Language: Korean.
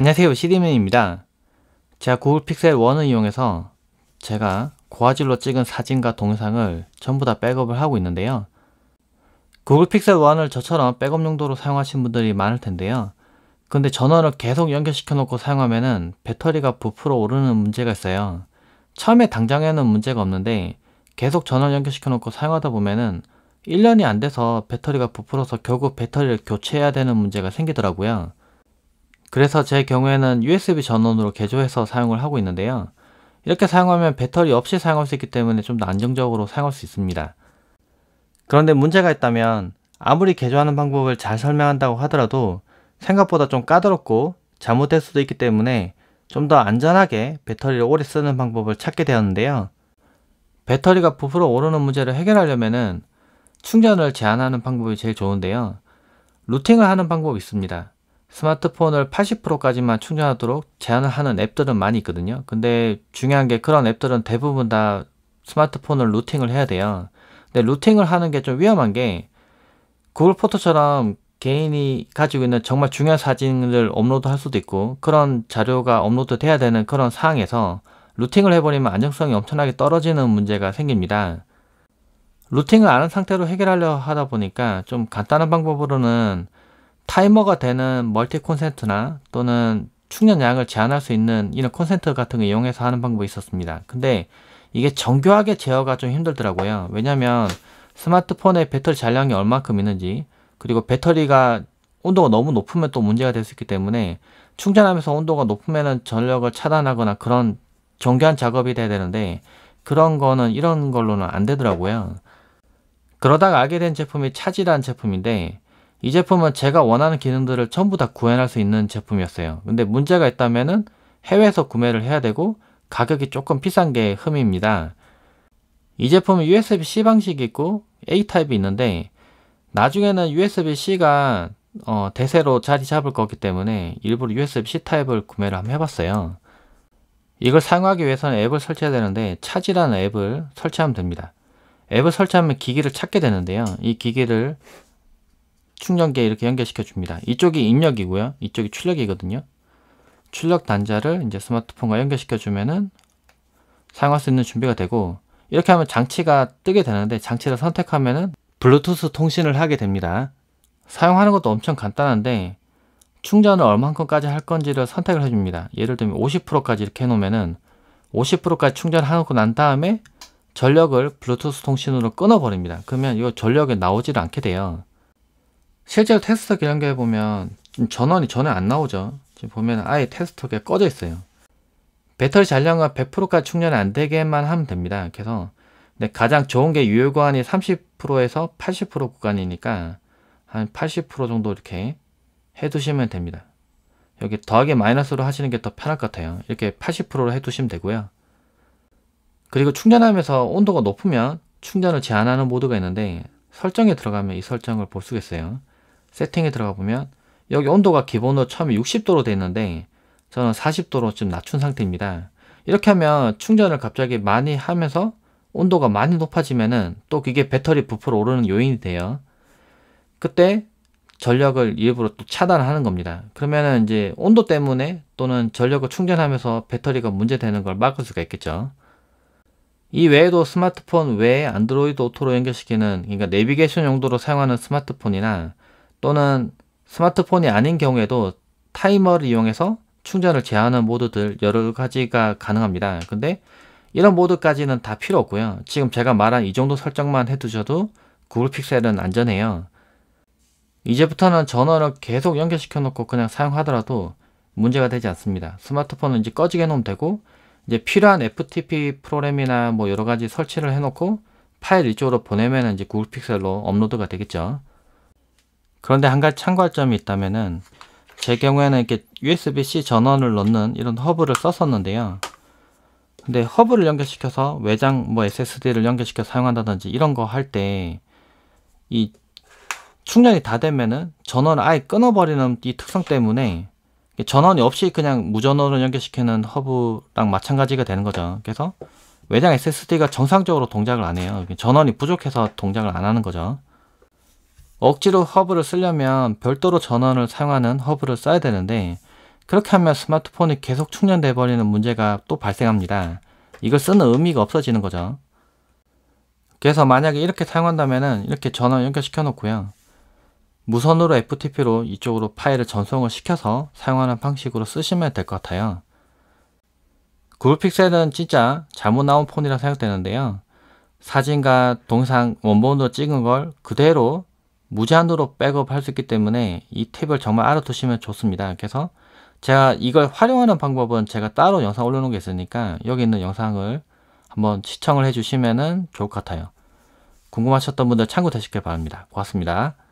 안녕하세요 시디맨입니다 제가 구글 픽셀 1을 이용해서 제가 고화질로 찍은 사진과 동영상을 전부 다 백업을 하고 있는데요 구글 픽셀 1을 저처럼 백업 용도로 사용하신 분들이 많을 텐데요 근데 전원을 계속 연결시켜 놓고 사용하면 배터리가 부풀어 오르는 문제가 있어요 처음에 당장에는 문제가 없는데 계속 전원 연결시켜 놓고 사용하다 보면은 1년이 안 돼서 배터리가 부풀어서 결국 배터리를 교체해야 되는 문제가 생기더라고요 그래서 제 경우에는 USB 전원으로 개조해서 사용을 하고 있는데요. 이렇게 사용하면 배터리 없이 사용할 수 있기 때문에 좀 더 안정적으로 사용할 수 있습니다. 그런데 문제가 있다면 아무리 개조하는 방법을 잘 설명한다고 하더라도 생각보다 좀 까다롭고 잘못될 수도 있기 때문에 좀 더 안전하게 배터리를 오래 쓰는 방법을 찾게 되었는데요. 배터리가 부풀어 오르는 문제를 해결하려면은 충전을 제한하는 방법이 제일 좋은데요. 루팅을 하는 방법이 있습니다. 스마트폰을 80%까지만 충전하도록 제한을 하는 앱들은 많이 있거든요. 근데 중요한 게 그런 앱들은 대부분 다 스마트폰을 루팅을 해야 돼요. 근데 루팅을 하는 게 좀 위험한 게 구글 포토처럼 개인이 가지고 있는 정말 중요한 사진을 업로드 할 수도 있고 그런 자료가 업로드 돼야 되는 그런 상황에서 루팅을 해버리면 안정성이 엄청나게 떨어지는 문제가 생깁니다. 루팅을 안 한 상태로 해결하려 하다 보니까 좀 간단한 방법으로는 타이머가 되는 멀티 콘센트나 또는 충전 량을 제한할 수 있는 이런 콘센트 같은 거 이용해서 하는 방법이 있었습니다. 근데 이게 정교하게 제어가 좀 힘들더라고요. 왜냐면 스마트폰의 배터리 잔량이 얼만큼 있는지 그리고 배터리가 온도가 너무 높으면 또 문제가 될 수 있기 때문에 충전하면서 온도가 높으면 전력을 차단하거나 그런 정교한 작업이 돼야 되는데 그런 거는 이런 걸로는 안 되더라고요. 그러다가 알게 된 제품이 차지라 제품인데 이 제품은 제가 원하는 기능들을 전부 다 구현할 수 있는 제품이었어요. 근데 문제가 있다면 해외에서 구매를 해야 되고 가격이 조금 비싼 게 흠입니다. 이 제품은 USB-C 방식이 있고 A 타입이 있는데 나중에는 USB-C가 어, 대세로 자리 잡을 거기 때문에 일부러 USB-C 타입을 구매를 한번 해봤어요. 이걸 사용하기 위해서는 앱을 설치해야 되는데 차지라는 앱을 설치하면 됩니다. 앱을 설치하면 기기를 찾게 되는데요. 이 기기를 충전기에 이렇게 연결시켜 줍니다. 이쪽이 입력이고요. 이쪽이 출력이거든요. 출력 단자를 이제 스마트폰과 연결시켜 주면은 사용할 수 있는 준비가 되고 이렇게 하면 장치가 뜨게 되는데 장치를 선택하면은 블루투스 통신을 하게 됩니다. 사용하는 것도 엄청 간단한데 충전을 얼만큼까지 할 건지를 선택을 해줍니다. 예를 들면 50%까지 이렇게 해놓으면은 50%까지 충전하고 난 다음에 전력을 블루투스 통신으로 끊어버립니다. 그러면 이거 전력이 나오질 않게 돼요. 실제로 테스트기연계해보면 전원이 전혀 안 나오죠. 지금 보면 아예 테스터가 꺼져 있어요. 배터리 잔량과 100%까지 충전이 안 되게만 하면 됩니다. 그래서 근데 가장 좋은 게 유효 구간이 30%에서 80% 구간이니까 한 80% 정도 이렇게 해두시면 됩니다. 여기 더하기 마이너스로 하시는 게 더 편할 것 같아요. 이렇게 80%로 해두시면 되고요. 그리고 충전하면서 온도가 높으면 충전을 제한하는 모드가 있는데 설정에 들어가면 이 설정을 볼 수가 있어요. 세팅에 들어가 보면 여기 온도가 기본으로 처음에 60도로 되어 있는데 저는 40도로 지금 낮춘 상태입니다. 이렇게 하면 충전을 갑자기 많이 하면서 온도가 많이 높아지면은 또 그게 배터리 부풀어 오르는 요인이 돼요. 그때 전력을 일부러 또 차단하는 겁니다. 그러면은 이제 온도 때문에 또는 전력을 충전하면서 배터리가 문제되는 걸 막을 수가 있겠죠. 이 외에도 스마트폰 외에 안드로이드 오토로 연결시키는 그러니까 내비게이션 용도로 사용하는 스마트폰이나 또는 스마트폰이 아닌 경우에도 타이머를 이용해서 충전을 제한하는 모드들 여러 가지가 가능합니다. 근데 이런 모드까지는 다 필요 없고요. 지금 제가 말한 이 정도 설정만 해두셔도 구글 픽셀은 안전해요. 이제부터는 전원을 계속 연결시켜 놓고 그냥 사용하더라도 문제가 되지 않습니다. 스마트폰은 이제 꺼지게 해놓으면 되고 이제 필요한 FTP 프로그램이나 뭐 여러 가지 설치를 해놓고 파일 이쪽으로 보내면 이제 구글 픽셀로 업로드가 되겠죠. 그런데 한 가지 참고할 점이 있다면은 제 경우에는 이렇게 USB-C 전원을 넣는 이런 허브를 썼었는데요. 근데 허브를 연결시켜서 외장 뭐 SSD를 연결시켜 사용한다든지 이런 거 할 때 이 충전이 다 되면은 전원을 아예 끊어버리는 이 특성 때문에 전원이 없이 그냥 무전원을 연결시키는 허브랑 마찬가지가 되는 거죠. 그래서 외장 SSD가 정상적으로 동작을 안 해요. 전원이 부족해서 동작을 안 하는 거죠. 억지로 허브를 쓰려면 별도로 전원을 사용하는 허브를 써야 되는데 그렇게 하면 스마트폰이 계속 충전돼 버리는 문제가 또 발생합니다. 이걸 쓰는 의미가 없어지는 거죠. 그래서 만약에 이렇게 사용한다면 이렇게 전원 연결시켜 놓고요. 무선으로 FTP로 이쪽으로 파일을 전송을 시켜서 사용하는 방식으로 쓰시면 될 것 같아요. 구글 픽셀은 진짜 잘못 나온 폰이라 생각되는데요. 사진과 동상 원본으로 찍은 걸 그대로 무제한으로 백업할 수 있기 때문에 이 팁을 정말 알아두시면 좋습니다. 그래서 제가 이걸 활용하는 방법은 제가 따로 영상 올려놓은 게 있으니까 여기 있는 영상을 한번 시청을 해주시면 좋을 것 같아요. 궁금하셨던 분들 참고되시길 바랍니다. 고맙습니다.